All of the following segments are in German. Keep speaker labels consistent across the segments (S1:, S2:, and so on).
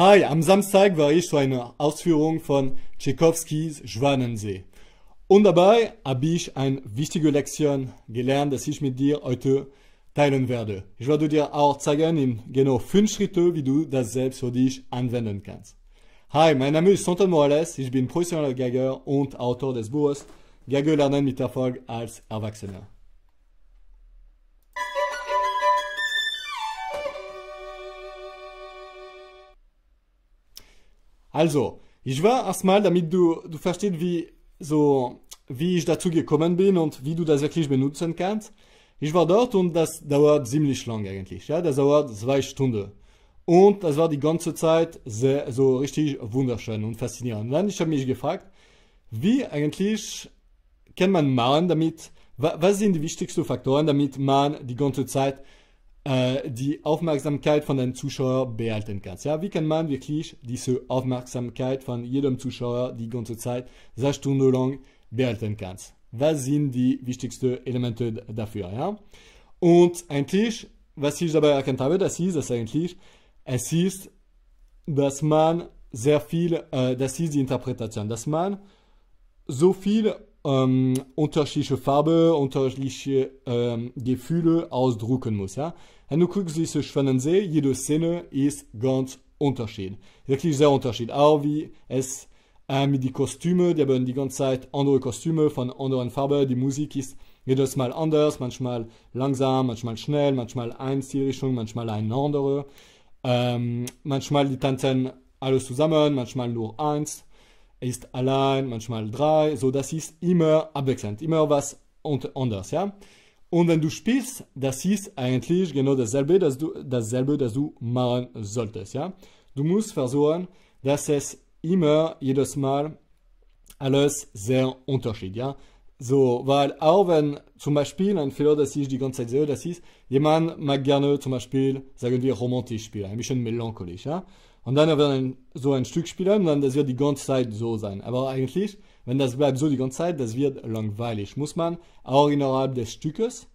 S1: Hi, am Samstag war ich zu einer Ausführung von Tchaikovskys Schwanensee. Und dabei habe ich eine wichtige Lektion gelernt, die ich mit dir heute teilen werde. Ich werde dir auch zeigen in genau fünf Schritten, wie du das selbst für dich anwenden kannst. Hi, mein Name ist Anton Morales, ich bin professioneller Geiger und Autor des Buches Geiger lernen mit Erfolg als Erwachsener. Also, ich war erstmal, damit du, du verstehst, wie, so, wie ich dazu gekommen bin und wie du das wirklich benutzen kannst. Ich war dort und das dauert ziemlich lang eigentlich. Ja, das dauert zwei Stunden. Und das war die ganze Zeit sehr, so richtig wunderschön und faszinierend. Und dann ich habe mich gefragt, wie eigentlich kann man machen, damit, was sind die wichtigsten Faktoren, damit man die ganze Zeit äh, die Aufmerksamkeit von den Zuschauer behalten kannst. Ja, wie kann man wirklich diese Aufmerksamkeit von jedem Zuschauer die ganze Zeit, sechs Stunden lang behalten kannst? Was sind die wichtigsten Elemente dafür? Ja? Und eigentlich, was ich dabei erkannt habe, das ist, dass eigentlich, es ist, dass man sehr viel, äh, das ist die Interpretation, dass man so viel ähm, unterschiedliche Farbe, unterschiedliche ähm, Gefühle ausdrucken muss. Ja? En nu kriegst du sich von den See, jede Szene ist ganz unterschied. Wirklich sehr unterschied. Auch wie es äh, mit den Kostümen, die haben die ganze Zeit andere Kostüme von anderen Farben, die Musik ist jedes Mal anders, manchmal langsam, manchmal schnell, manchmal eine Zielrichtung, manchmal eine andere. Ähm, manchmal die tanzen alles zusammen, manchmal nur eins, ist allein, manchmal drei, so das ist immer abwechselnd, immer was und anders, ja. Und wenn du spielst, das ist eigentlich genau dasselbe, dass du, dasselbe, das du machen solltest. Ja? Du musst versuchen, dass es immer, jedes Mal alles sehr unterschiedlich ja? So, weil auch wenn zum Beispiel ein Fehler, das ich die ganze Zeit sehe, das ist, jemand mag gerne zum Beispiel, sagen wir, romantisch spielen, ein bisschen melancholisch. Ja? Und dann werden so ein Stück spielen und dann das wird die ganze Zeit so sein. Aber eigentlich, wenn das bleibt so die ganze Zeit, das wird langweilig. Muss man auch innerhalb des Stückes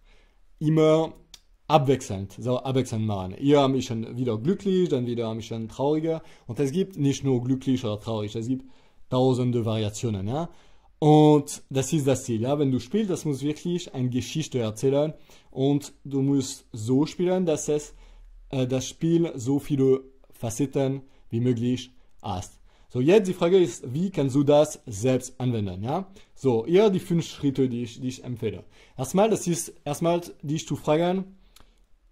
S1: immer abwechselnd, so abwechselnd machen. Hier habe ich schon wieder glücklich, dann wieder habe ich schon trauriger. Und es gibt nicht nur glücklich oder traurig, es gibt tausende Variationen. Ja? Und das ist das Ziel. Ja? Wenn du spielst, das muss wirklich eine Geschichte erzählen. Und du musst so spielen, dass es äh, das Spiel so viele Facetten wie möglich hast. So, jetzt die Frage ist, wie kannst du das selbst anwenden, ja? So, hier die fünf Schritte, die ich, die ich empfehle. Erstmal, das ist, erstmal dich zu fragen,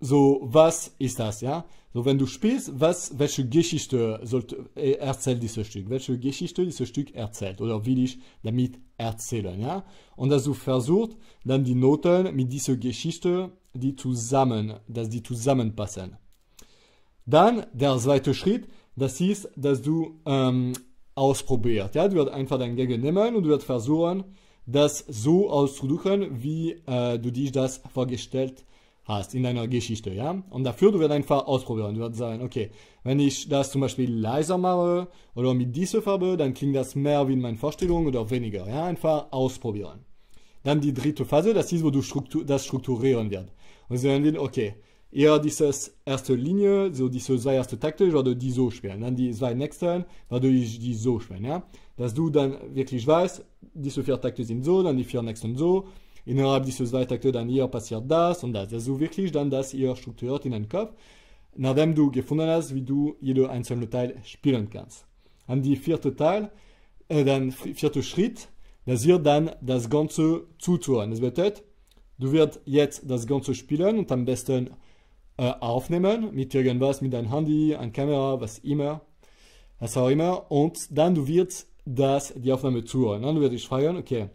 S1: so, was ist das, ja? So, wenn du spielst, was, welche Geschichte sollte, äh, erzählt dieses Stück? Welche Geschichte dieses Stück erzählt? Oder will ich damit erzählen, ja? Und dass du versuchst, dann die Noten mit dieser Geschichte, die zusammen, dass die zusammenpassen. Dann der zweite Schritt, das ist, dass du ähm, ausprobiert. Ja? Du wirst einfach dein Gegen nehmen und du wirst versuchen, das so auszudrücken, wie äh, du dich das vorgestellt hast in deiner Geschichte. Ja? Und dafür, du wirst einfach ausprobieren. Du wirst sagen, okay, wenn ich das zum Beispiel leiser mache oder mit dieser Farbe, dann klingt das mehr wie in meinen Vorstellungen oder weniger. Ja? Einfach ausprobieren. Dann die dritte Phase, das ist, wo du Struktur, das strukturieren wirst. Und sagen wir, okay, eher dieses erste Linie, so diese zwei erste ich werde die so spielen. Dann die zwei nächsten, natürlich die so spielen, ja. Dass du dann wirklich weißt, diese vier Takte sind so, dann die vier nächsten so. Innerhalb dieser zwei Takte dann hier passiert das und das. Dass also du wirklich dann das hier strukturiert in deinem Kopf, nachdem du gefunden hast, wie du jede einzelne Teil spielen kannst. An die vierte Teil, äh, dann vierte Schritt, das ihr dann das Ganze zuzuhören. Das bedeutet, du wirst jetzt das Ganze spielen und am besten äh, aufnehmen mit irgendwas, mit deinem Handy, einer Kamera, was immer, was auch immer. Und dann du wirst das, die Aufnahme zuhören. Dann werde ich fragen, okay,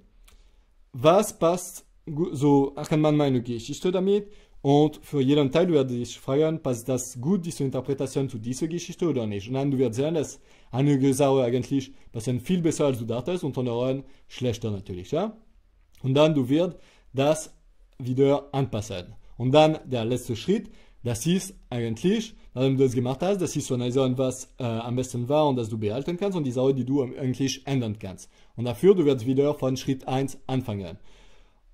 S1: was passt so, kann man meine Geschichte damit? Und für jeden Teil werde ich fragen, passt das gut, diese Interpretation zu dieser Geschichte oder nicht? Und dann du wirst sehen, dass einige Sachen eigentlich passen viel besser als du dachtest und andere schlechter natürlich. Ja? Und dann du wirst das wieder anpassen. Und dann der letzte Schritt, das ist eigentlich, nachdem du das gemacht hast, das ist so eine Sache, was äh, am besten war und das du behalten kannst und die Sache, die du eigentlich ändern kannst. Und dafür, du wirst wieder von Schritt 1 anfangen.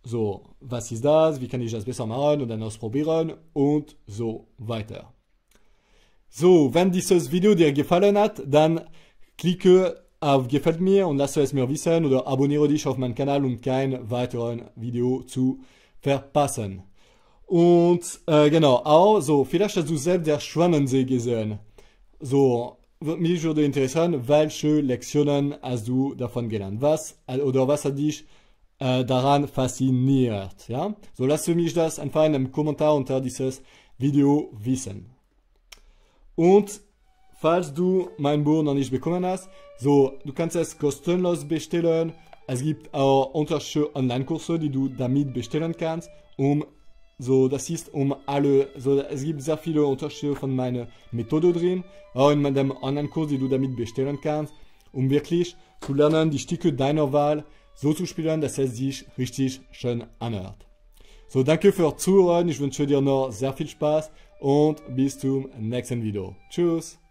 S1: So, was ist das? Wie kann ich das besser machen und dann ausprobieren und so weiter. So, wenn dieses Video dir gefallen hat, dann klicke auf Gefällt mir und lasse es mir wissen oder abonniere dich auf meinen Kanal, um kein weiteres Video zu verpassen. Und äh, genau, auch so, vielleicht hast du selbst der Schwannensee gesehen. So, mich würde interessieren, welche Lektionen hast du davon gelernt? Was äh, oder was hat dich äh, daran fasziniert? Ja? So, lass mich das einfach in einem Kommentar unter dieses Video wissen. Und falls du mein Buch noch nicht bekommen hast, so, du kannst es kostenlos bestellen. Es gibt auch unterschiedliche Online-Kurse, die du damit bestellen kannst, um so, das ist um alle, so, es gibt sehr viele Unterschiede von meiner Methode drin, auch in meinem Online-Kurs, die du damit bestellen kannst, um wirklich zu lernen, die Stücke deiner Wahl so zu spielen, dass es sich richtig schön anhört. So, danke fürs Zuhören, ich wünsche dir noch sehr viel Spaß und bis zum nächsten Video. Tschüss!